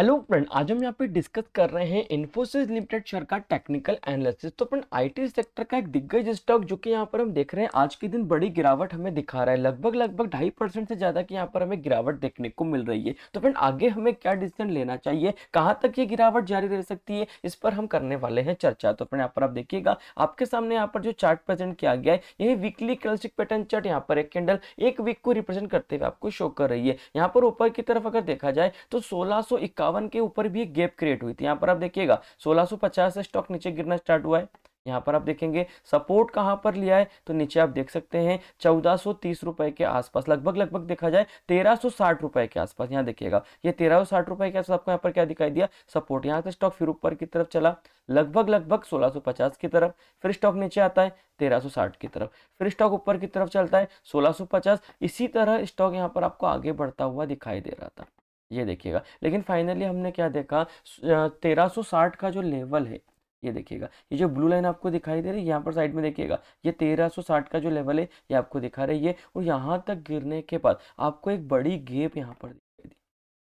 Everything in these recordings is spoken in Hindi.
हेलो फ्रेंड आज हम यहाँ पे डिस्कस कर रहे हैं इन्फोसिस लिमिटेड शेयर का टेक्निकल एनालिसिस तो फ्रेंड आईटी सेक्टर का एक दिग्गज स्टॉक जो कि यहाँ पर हम देख रहे हैं आज के दिन बड़ी गिरावट हमें दिखा रहा है लगभग लगभग ढाई परसेंट से ज़्यादा की यहाँ पर हमें गिरावट देखने को मिल रही है तो फ्रेंड आगे हमें क्या डिसीजन लेना चाहिए कहाँ तक ये गिरावट जारी रह सकती है इस पर हम करने वाले हैं चर्चा तो फ्रेंड यहाँ पर आप देखिएगा आपके सामने यहाँ पर जो चार्ट प्रेजेंट किया गया है यही वीकली क्लसिक पैटर्न चार्ट यहाँ पर एक कैंडल एक वीक को रिप्रेजेंट करते हुए आपको शो कर रही है यहाँ पर ऊपर की तरफ अगर देखा जाए तो सोलह बावन के ऊपर भी एक गैप क्रिएट हुई थी यहाँ पर आप देखिएगा 1650 से स्टॉक नीचे गिरना स्टार्ट हुआ है यहाँ पर आप देखेंगे सपोर्ट कहाँ पर लिया है तो नीचे आप देख सकते हैं चौदह सौ तीस रुपए के आसपास लगभग लगभग देखा जाए तेरह सौ साठ रुपए के आसपास यहाँ देखिएगा ये तेरह सौ साठ रुपए के आसपास आपको यहाँ पर क्या दिखाई दिया सपोर्ट यहाँ से स्टॉक फिर ऊपर की तरफ चला लगभग लगभग सोलह सौ पचास की तरफ फिर स्टॉक नीचे आता है तेरह की तरफ फिर स्टॉक ऊपर की तरफ चलता है सोलह इसी तरह स्टॉक यहाँ पर आपको आगे बढ़ता हुआ दिखाई दे रहा था ये देखिएगा लेकिन फाइनली हमने क्या देखा 1360 का जो लेवल है ये देखिएगा ये जो ब्लू लाइन आपको दिखाई दे रही है यहाँ पर साइड में देखिएगा ये 1360 का जो लेवल है ये आपको दिखा रही है और यहाँ तक गिरने के बाद आपको एक बड़ी गेप यहाँ पर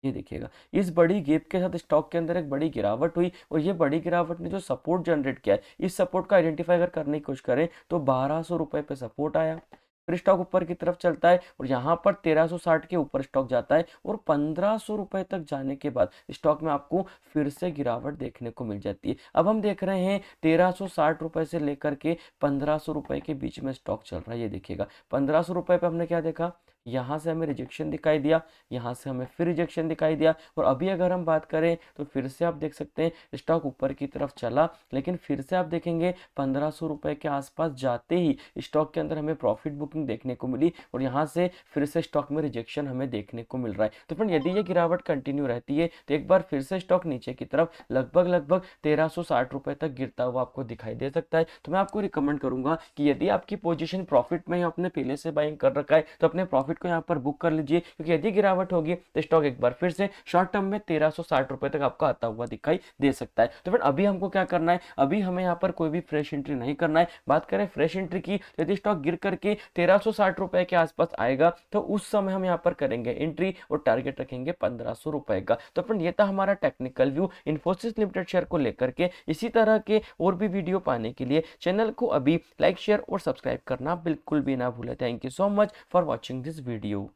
ये देखिएगा इस बड़ी गेप के साथ स्टॉक के अंदर एक बड़ी गिरावट हुई और ये बड़ी गिरावट ने जो सपोर्ट जनरेट किया है इस सपोर्ट का आइडेंटिफाई अगर करने की कोशिश करें तो बारह सौ पे सपोर्ट आया फिर स्टॉक ऊपर की तरफ चलता है और यहाँ पर 1360 के ऊपर स्टॉक जाता है और पंद्रह रुपए तक जाने के बाद स्टॉक में आपको फिर से गिरावट देखने को मिल जाती है अब हम देख रहे हैं तेरह रुपए से लेकर के पंद्रह रुपए के बीच में स्टॉक चल रहा है ये देखिएगा पंद्रह रुपए पर हमने क्या देखा यहाँ से हमें रिजेक्शन दिखाई दिया यहाँ से हमें फिर रिजेक्शन दिखाई दिया और अभी अगर हम बात करें तो फिर से आप देख सकते हैं स्टॉक ऊपर की तरफ चला लेकिन फिर से आप देखेंगे पंद्रह सौ रुपए के आसपास जाते ही स्टॉक के अंदर हमें प्रॉफिट बुकिंग देखने को मिली और यहाँ से फिर से स्टॉक में रिजेक्शन हमें देखने को मिल रहा है तो फ्रेंड यदि ये गिरावट कंटिन्यू रहती है तो एक बार फिर से स्टॉक नीचे की तरफ लगभग लगभग तेरह सौ साठ तक गिरता हुआ आपको दिखाई दे सकता है तो मैं आपको रिकमेंड करूंगा कि यदि आपकी पोजिशन प्रॉफिट में अपने पहले से बाइंग कर रखा है तो अपने प्रॉफिट प्रॉफिट को यहाँ पर बुक कर लीजिए क्योंकि यदि गिरावट होगी तो स्टॉक एक बार फिर से शॉर्ट टर्म में तेरह रुपए तक आपका आता हुआ दिखाई दे सकता है तो फिर अभी हमको क्या करना है अभी हमें यहाँ पर कोई भी फ्रेश एंट्री नहीं करना है बात करें फ्रेश एंट्री की तो यदि स्टॉक गिर करके तेरह रुपए के आसपास आएगा तो उस समय हम यहाँ पर करेंगे एंट्री और टारगेट रखेंगे पंद्रह रुपए का तो फिर ये था हमारा technical view Infosys limited share को लेकर के इसी तरह के और भी वीडियो पाने के लिए चैनल को अभी लाइक शेयर और सब्सक्राइब करना बिल्कुल भी ना भूले thank you so much for watching this video.